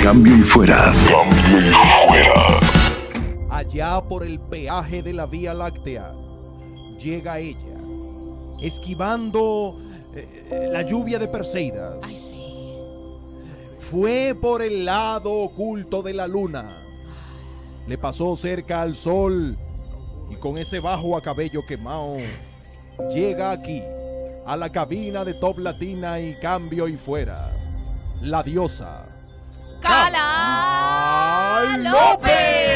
Cambio y fuera. Cambio y fuera. Allá por el peaje de la Vía Láctea llega ella, esquivando eh, eh, la lluvia de Perseidas. Fue por el lado oculto de la luna. Le pasó cerca al sol y con ese bajo a cabello quemado llega aquí a la cabina de Top Latina y cambio y fuera. La diosa Cala López!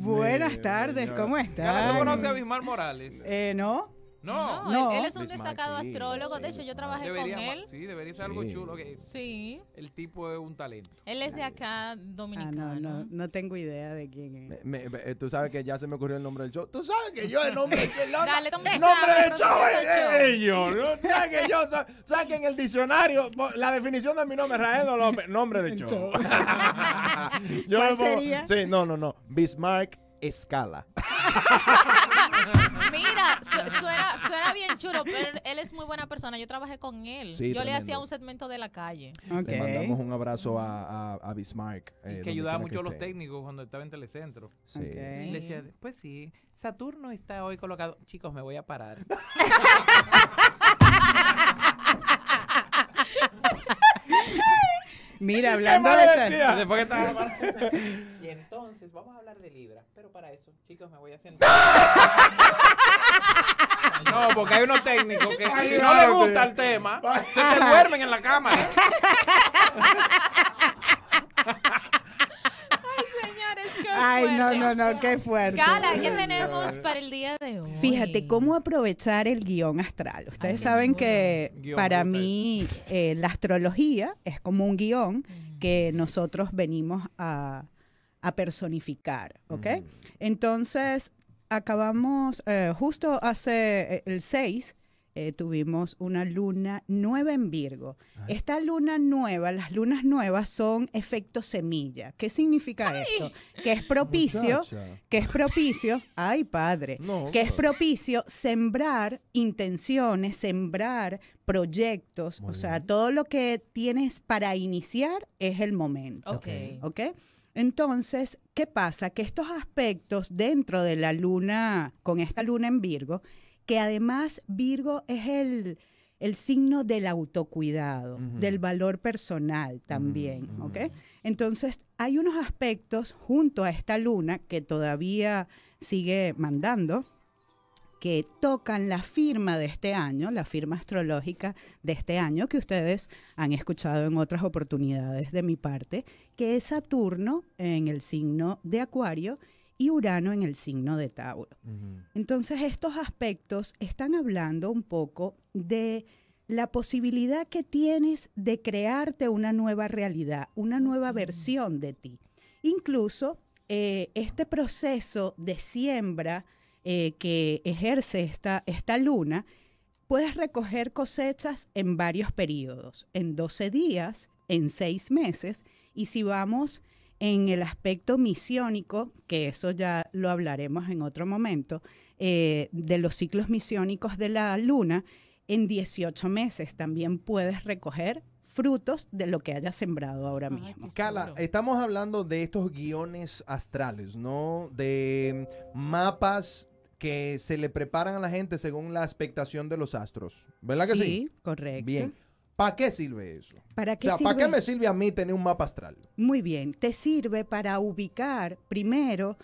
Buenas tardes, ¿cómo estás? conoces a Bismar Morales? Eh, no. No, Él, es un destacado astrólogo. de hecho, yo trabajé con él. Sí, debería ser algo chulo. Sí. El tipo es un talento. Él es de acá, ah, dominicano. no, no, no tengo idea de quién es. Eh, tú sabes que ya se me ocurrió el nombre del show. Tú sabes que yo el nombre del show. Dale, El nombre del show es ellos. Tú yo, saquen en el diccionario, la definición de mi nombre es Raedo López. Nombre del show. ¿Cuál sería? Sí, no, no, no. Bismarck Escala. Mira. Ah, suena, bien chulo, pero él es muy buena persona. Yo trabajé con él. yo le hacía un segmento de la calle. Le mandamos un abrazo a, a, Bismarck. Eh, que ayudaba mucho a los técnicos cuando estaba en Telecentro. Sí. Le decía, pues sí, Saturno está hoy colocado. Chicos, me voy a parar. Mira, hablando de eso. Después Y entonces vamos a hablar de Libra, pero para eso, chicos, me voy a sentar. No, porque hay unos técnicos que si no les gusta el tema, se te duermen en la cámara. Ay, no, no, no, qué fuerte. ¿qué tenemos para el día de hoy? Fíjate, ¿cómo aprovechar el guión astral? Ustedes saben que para mí eh, la astrología es como un guión mm. que nosotros venimos a, personificar, ¿ok? Mm. Entonces, acabamos eh, justo hace eh, el 6 eh, tuvimos una luna nueva en Virgo. Ah. Esta luna nueva, las lunas nuevas son efecto semilla. ¿Qué significa esto? Que es propicio, que es propicio, ay padre, que es propicio sembrar intenciones, sembrar proyectos, o sea, todo lo que tienes para iniciar es el momento. Ok. Entonces, ¿qué pasa? Que estos aspectos dentro de la luna, con esta luna en Virgo, que además Virgo es el, signo del autocuidado, del valor personal también, ¿ok? Entonces, hay unos aspectos junto a esta luna que todavía sigue mandando, que tocan la firma de este año, la firma astrológica de este año que ustedes han escuchado en otras oportunidades de mi parte, que es Saturno en el signo de Acuario y Urano en el signo de Tauro. Entonces estos aspectos están hablando un poco de la posibilidad que tienes de crearte una nueva realidad, una nueva versión de ti. Incluso eh, este proceso de siembra, eh, que ejerce esta, esta luna, puedes recoger cosechas en varios periodos, en 12 días, en 6 meses, y si vamos en el aspecto misiónico, que eso ya lo hablaremos en otro momento, eh, de los ciclos misiónicos de la luna, en 18 meses también puedes recoger frutos de lo que hayas sembrado ahora ah, mismo. Cala, estamos hablando de estos guiones astrales, ¿no? De mapas que se le preparan a la gente según la expectación de los astros. ¿Verdad que sí? Sí, correcto. Bien. ¿Para qué sirve eso? ¿Para qué, o sea, ¿Para qué me sirve a mí tener un mapa astral? Muy bien, te sirve para ubicar primero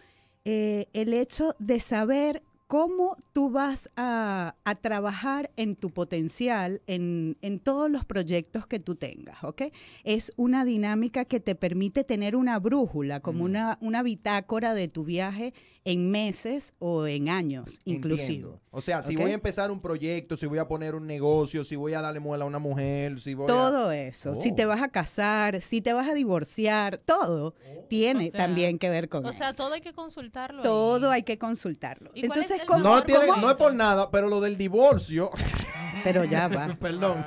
eh, el hecho de saber cómo tú vas a, trabajar en tu potencial, en, todos los proyectos que tú tengas, ¿ok? Es una dinámica que te permite tener una brújula, como una, una bitácora de tu viaje en meses o en años, inclusive. O sea, si voy a empezar un proyecto, si voy a poner un negocio, si voy a darle muela a una mujer, si voy Todo eso. Si te oh. vas a casar, si te vas a divorciar, todo oh. tiene también que ver con eso. O sea, todo hay que consultarlo. Todo hay que consultarlo. Entonces, no, tiene, no es por nada, pero lo del divorcio. Pero ya va. perdón,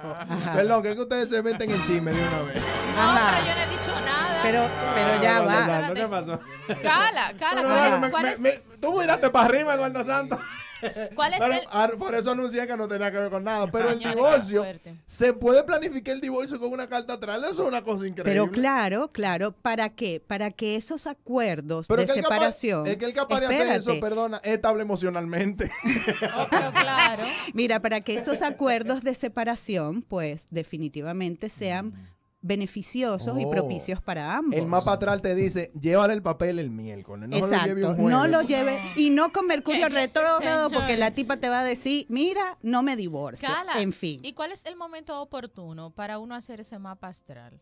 perdón, que, es que ustedes se meten en chisme de una vez. pero yo no he dicho nada. Pero, ya va. cala pasó? Cala, cala. cala. tú miraste para arriba, Eduardo Santos. ¿Cuál es el... Ah, por eso anuncié que no tenía que ver con nada. Ah, pero el divorcio, ¿se puede planificar el divorcio con una carta atrás? Eso es una cosa increíble. Pero claro, claro, ¿para qué? Para que esos acuerdos de separación... es que él capaz de hacer eso, perdona, estable emocionalmente. Oh, claro. Mira, para que esos acuerdos de separación, pues definitivamente sean beneficiosos y oh. propicios para ambos. El mapa astral te dice, llévale el papel el miércoles. No lo lleve un no lo lleve y no con Mercurio retrógrado porque la tipa te va a decir, mira, no me divorcio. en fin. ¿Y cuál es el momento oportuno para uno hacer ese mapa astral?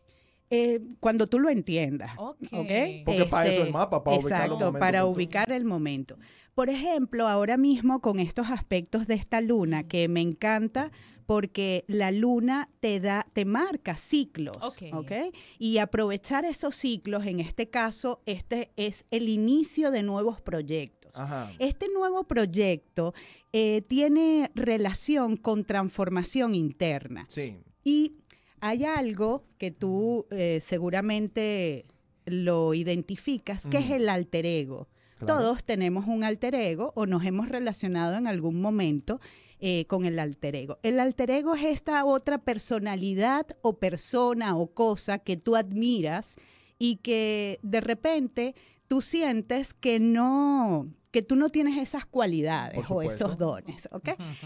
Eh, cuando tú lo entiendas. Porque este, para eso el mapa, para exacto, momento. Exacto, para ubicar el momento. Por ejemplo, ahora mismo con estos aspectos de esta luna, que me encanta porque la luna te da, te marca ciclos, okay. Y aprovechar esos ciclos, en este caso, este es el inicio de nuevos proyectos. Este nuevo proyecto eh, tiene relación con transformación interna. Sí. Y hay algo que tú eh, seguramente lo identificas, que es el alter ego. Todos tenemos un alter ego o nos hemos relacionado en algún momento eh, con el alter ego. El alter ego es esta otra personalidad o persona o cosa que tú admiras y que de repente tú sientes que no que tú no tienes esas cualidades o esos dones,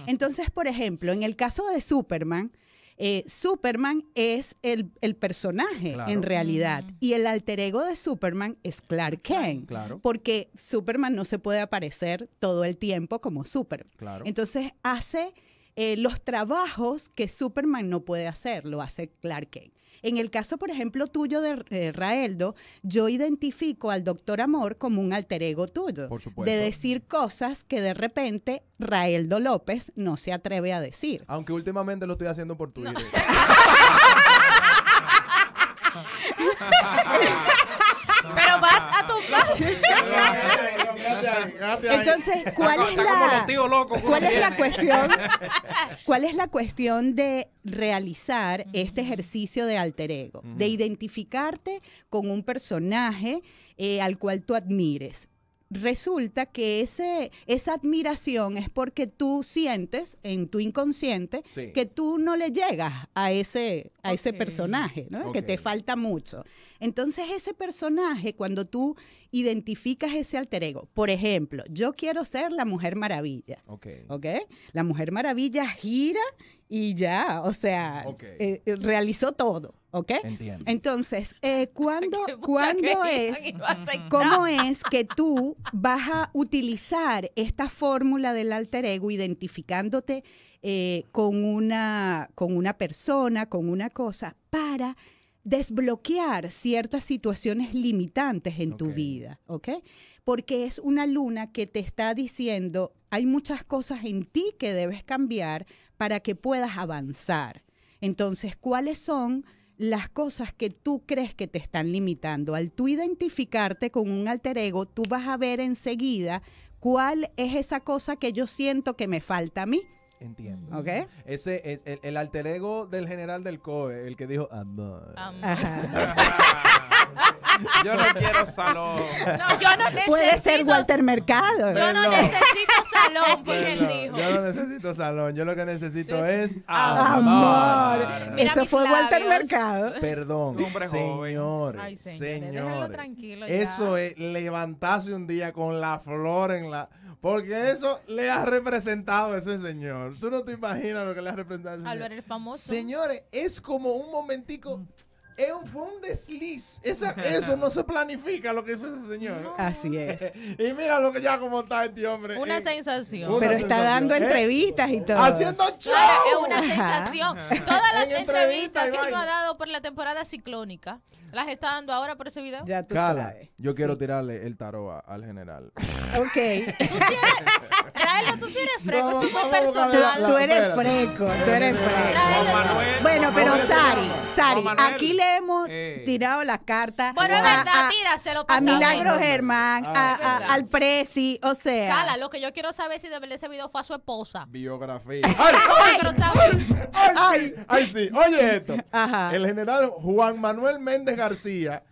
Entonces, por ejemplo, en el caso de Superman, eh, Superman es el, personaje en realidad. Mm. Y el alter ego de Superman es Clark Kent. Claro. Porque Superman no se puede aparecer todo el tiempo como Superman. Claro. Entonces hace eh, los trabajos que Superman no puede hacer, lo hace Clark Kent. En el caso, por ejemplo, tuyo de eh, Raeldo, yo identifico al doctor Amor como un alter ego tuyo. Por supuesto. De decir cosas que de repente Raeldo López no se atreve a decir. Aunque últimamente lo estoy haciendo por Twitter. Entonces, ¿cuál es la cuestión? ¿Cuál es la cuestión de realizar este ejercicio de alter ego, de identificarte con un personaje eh, al cual tú admires? resulta que ese, esa admiración es porque tú sientes en tu inconsciente que tú no le llegas a ese, a ese personaje, que te falta mucho. Entonces ese personaje, cuando tú identificas ese alter ego, por ejemplo, yo quiero ser la Mujer Maravilla, okay. La Mujer Maravilla gira y ya, o sea, eh, eh, realizó todo. ¿Ok? Entonces, eh, ¿cuándo, es, cómo es que tú vas a utilizar esta fórmula del alter ego identificándote eh, con, una, con una persona, con una cosa, para desbloquear ciertas situaciones limitantes en tu vida, ¿ok? Porque es una luna que te está diciendo, hay muchas cosas en ti que debes cambiar para que puedas avanzar. Entonces, ¿cuáles son? las cosas que tú crees que te están limitando. Al tú identificarte con un alter ego, tú vas a ver enseguida cuál es esa cosa que yo siento que me falta a mí. Entiendo. ¿Ok? Ese es el, alter ego del general del COE, el que dijo amor. yo no quiero salón. Puede ser Walter Mercado. Yo no, no necesito salón, él dijo. Yo no necesito salón, yo lo que necesito es amor. Eso fue Walter Mercado. Perdón, señor, Ay, señor. tranquilo Eso es levantarse un día con la flor en la... Porque eso le ha representado a ese señor. Tú no te imaginas lo que le ha representado a ese Al señor. Ver el famoso. Señores, es como un momentico... Mm es un, fue un desliz. eso no se planifica lo que hizo ese señor. Así es. y mira lo que ya como está este hombre. Una eh, sensación. Pero está dando ¿Eh? entrevistas y todo. Haciendo show. es una sensación. Todas las entrevistas, que él ha dado por la temporada ciclónica, las está dando ahora por ese video. Ya tú sabes. Yo quiero tirarle el tarot al general. Ok. Tráelo, tú sí eres fresco, es muy personal. Tú eres freco tú eres freco Bueno, pero Sari, Sari, aquí le hemos eh. tirado las cartas. Bueno, es verdad, tira, se lo A Milagro Germán, ah, al Prezi, o sea. Cala, lo que yo quiero saber si de verdad ese video fue a su esposa. Biografía. ¡Ay! ¡Ay, sí! Oye esto. El general Juan Manuel Méndez García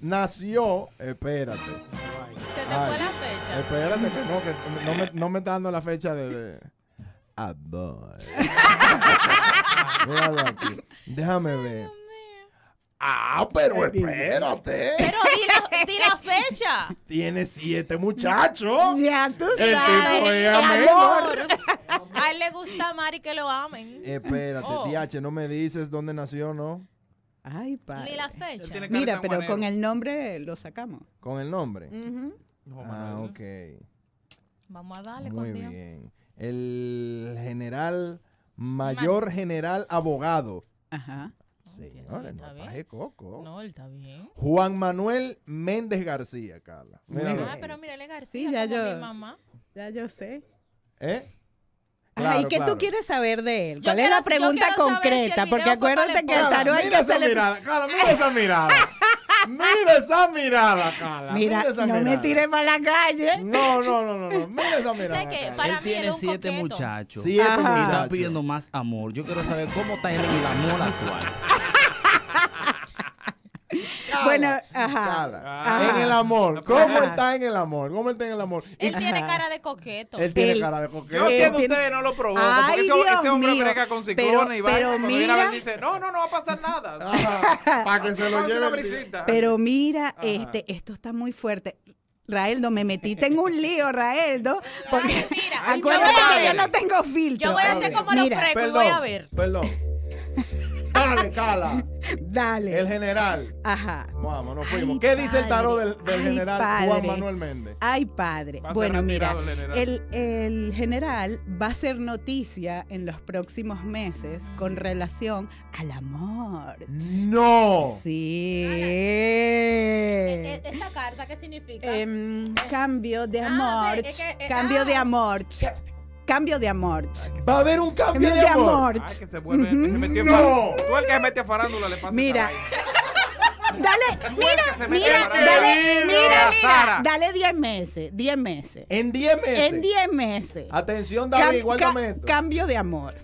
nació, espérate. Se te fue la Espérate que no, que no me, no está dando la fecha de... Ah, boy. Déjame ver. Ah, pero espérate. Pero di la, fecha. Tiene siete muchachos. Ya tú El tipo sabes. A él le gusta amar y que lo amen. Espérate, tía oh. no me dices dónde nació, ¿no? Ay, Ni la fecha. Mira, pero con el nombre lo sacamos. Con el nombre. Ajá ah, ok. Vamos a darle Muy bien. El general, mayor general abogado. Ajá. Señores, no coco. No, él está bien. Juan Manuel Méndez García, Carla. ah, pero mírale García, ya yo, mi mamá. Ya yo sé. ¿Eh? Claro, ¿Y qué tú quieres saber de él? ¿Cuál es la pregunta concreta? Porque acuérdate que el tarot mira, esa, mira, esa mirada, Carla, mira esa mirada. Mira esa mirada, Carla. Mira, esa no mirada. me tiré para la calle. No, no, no, no, Mira esa mirada. él tiene siete muchachos. Siete Y está pidiendo más amor. Yo quiero saber cómo está en el amor actual. Bueno, ajá. En el amor. ¿Cómo está en el amor? ¿Cómo está en el amor? Él tiene cara de coqueto. Él tiene cara de coqueto. Yo siento ustedes no lo provocan. Porque Dios ese, hombre mío. brega con ciclones y va pero mira... dice, no, no, no va a pasar nada. Para que se lo lleve. Pero mira, este, esto está muy fuerte. Raeldo, me metiste en un lío, Raeldo. Porque mira, acuérdate que yo no tengo filtro. Yo voy a hacer como mira, los frecos, voy a ver. Perdón. Dale, cala. Dale. El general. Ajá. Vamos, nos fuimos. ¿Qué dice el tarot del, general Juan Manuel Méndez? Ay, padre. Bueno, mira, el general. va a ser noticia en los próximos meses con relación al amor. ¡No! Sí. Ah, e, e, ¿Esta carta qué significa? Em, eh. cambio de ah, amor. Eh, cambio de ah. amor. Cambio de amor. Va a haber un cambio, de, amor. Ay, que se vuelve. Mm no. Tú el que se mete farándula le pasa Mira. Dale, mira, mira, dale, mira, mira, dale 10 meses, 10 meses. En 10 meses. En 10 meses. Atención, David, igualmente. cambio de amor.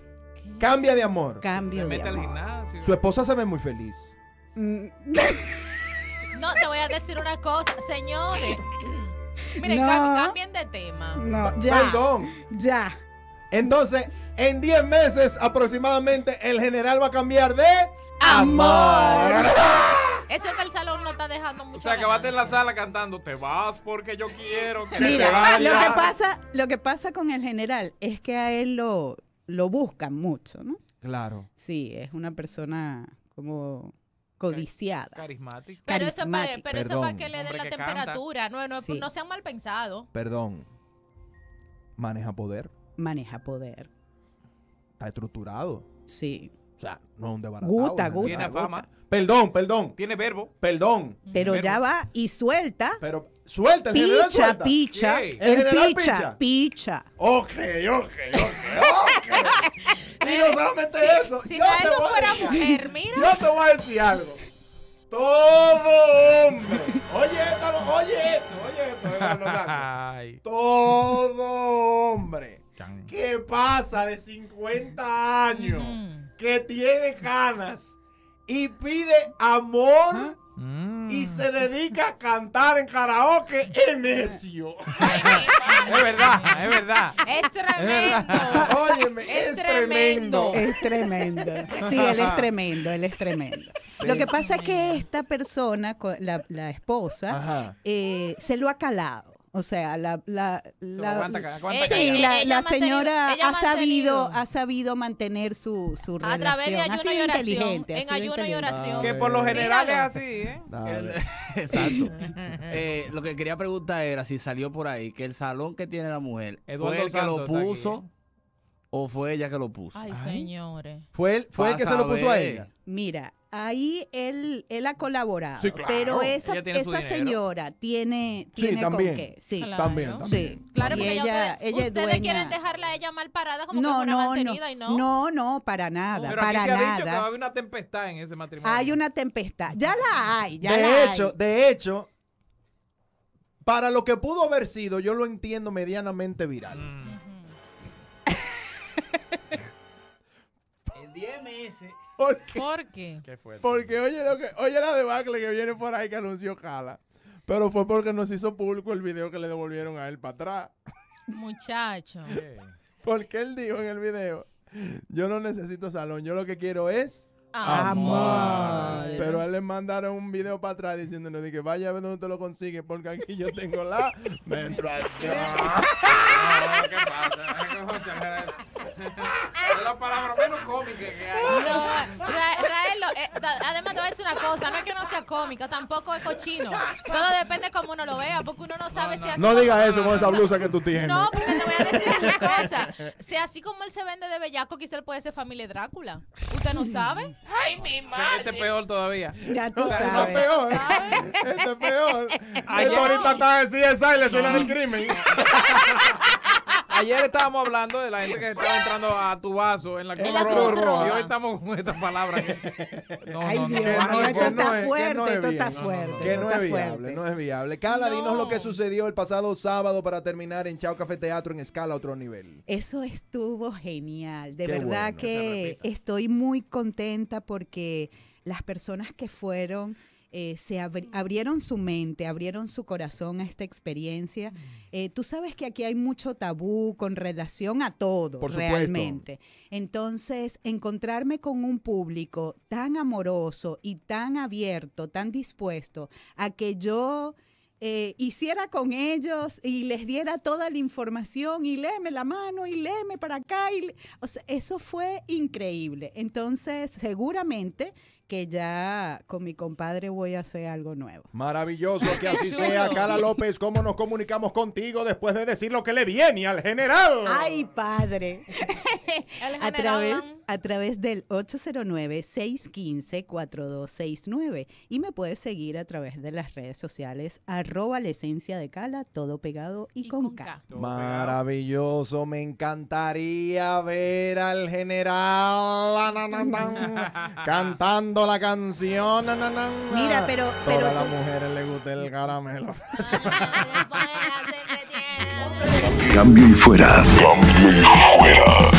Cambia de amor. Cambio se de mete amor. Al gimnasio. Su esposa se ve muy feliz. Mm. no, te voy a decir una cosa, señores. Miren, cambien de tema. Perdón. Ya. Entonces, en 10 meses aproximadamente, el general va a cambiar de. Amor. Eso es que el salón no está dejando mucho. O sea, que vas en la sala cantando, te vas porque yo quiero que Mira, Lo que, pasa, lo que pasa con el general es que a él lo, lo buscan mucho, ¿no? Claro. Sí, es una persona como codiciada. Carismática. Pero eso para que le den la temperatura. No, no, sean mal pensados. Perdón. Maneja poder. Maneja poder. Está estructurado. Sí. O sea, no es un debate. Gusta, gusta. Tiene fama. Perdón, perdón. Tiene verbo. Perdón. Pero ya va y suelta. Pero suelta, el picha, Picha, el, picha, picha, picha. Ok, ok, ok, Digo, no solamente eso. Si yo te fuera mujer, mira. Yo te voy a decir algo. Todo hombre. Oye esto, oye esto, oye esto. Todo hombre. Que pasa de 50 años, que tiene ganas y pide amor. Y mm. se dedica a cantar en karaoke en necio. es verdad, es verdad. Es tremendo. Óyeme, es, tremendo. Es tremendo. Sí, él es tremendo, él es tremendo. lo que pasa es que esta persona, la, la esposa, eh, se lo ha calado. O sea, la, la, la eh, eh, la, señora ha, sabido ha sabido mantener su, su a relación. Ayuno y inteligente. En ayuno y oración. Que por lo general es así, ¿eh? exacto. Eh, lo que quería preguntar era si salió por ahí que el salón que tiene la mujer fue el que lo puso o fue ella que lo puso. Ay, señores. Fue fue el que se lo puso a ella. Mira, ahí él, él ha colaborado. Pero esa, señora tiene, tiene sí, también, con qué. Sí, también, Sí. Claro, ella, ella ustedes quieren dejarla a ella mal parada como no, no, no, y no. No, no, para nada, Pero para nada. Ha una tempestad en ese matrimonio. Hay una tempestad. Ya la hay, de hecho, De hecho, para lo que pudo haber sido, yo lo entiendo medianamente viral. Mm. el en 10 meses porque, ¿Por qué? porque oye, lo que, oye la debacle que viene por ahí que anunció cala Pero fue porque nos hizo público el video que le devolvieron a él para atrás. Muchacho. porque él dijo en el video, yo no necesito salón, yo lo que quiero es amor. Pero él le mandaron un video para atrás diciéndole que vaya a ver dónde lo consigue porque aquí yo tengo la menstruación. cómica, tampoco es cochino. Todo depende cómo uno lo vea, porque uno no sabe si así. No digas eso con esa blusa que tú tienes. No, porque te voy a decir una cosa. Si así como él se vende de bellaco, quizá él puede ser familia Drácula. ¿Usted no sabe? Ay, mi este madre. Este es peor todavía. Ya tú sabes. Este es peor. Este peor. ahorita está en CSI, le suena el crimen. ayer estábamos hablando de la gente que estaba entrando a tu vaso en la Cruz, Y hoy estamos con esta palabra. No, Ay, Dios, esto está fuerte, esto está fuerte. Que no es viable, no es viable. Cala, dinos lo que sucedió el pasado sábado para terminar en Chao Café Teatro en escala a otro nivel. Eso estuvo genial. De verdad que estoy muy contenta porque las personas que fueron eh, se mm. abrieron su mente, abrieron su corazón a esta experiencia. Mm. Eh, tú sabes que aquí hay mucho tabú con relación a todo, realmente. Entonces, encontrarme con un público tan amoroso y tan abierto, tan dispuesto a que yo... Eh, hiciera con ellos y les diera toda la información y léeme la mano y léeme para acá. eso fue increíble. Entonces, seguramente que ya con mi compadre voy a hacer algo nuevo. Maravilloso que así sea. Cala López, ¿cómo nos comunicamos contigo después de decir lo que le viene al general? Ay, padre. A través, a través del 809-615-4269. Y me puedes seguir a través de las redes sociales, arroba la esencia de Cala, todo pegado y, con, cala. K. Maravilloso, me encantaría ver al general cantando cantando la canción. Na, na, na, Mira, pero. pero Todas las mujeres le gusta el caramelo. Pues, Cambio y fuera. Cambio y fuera.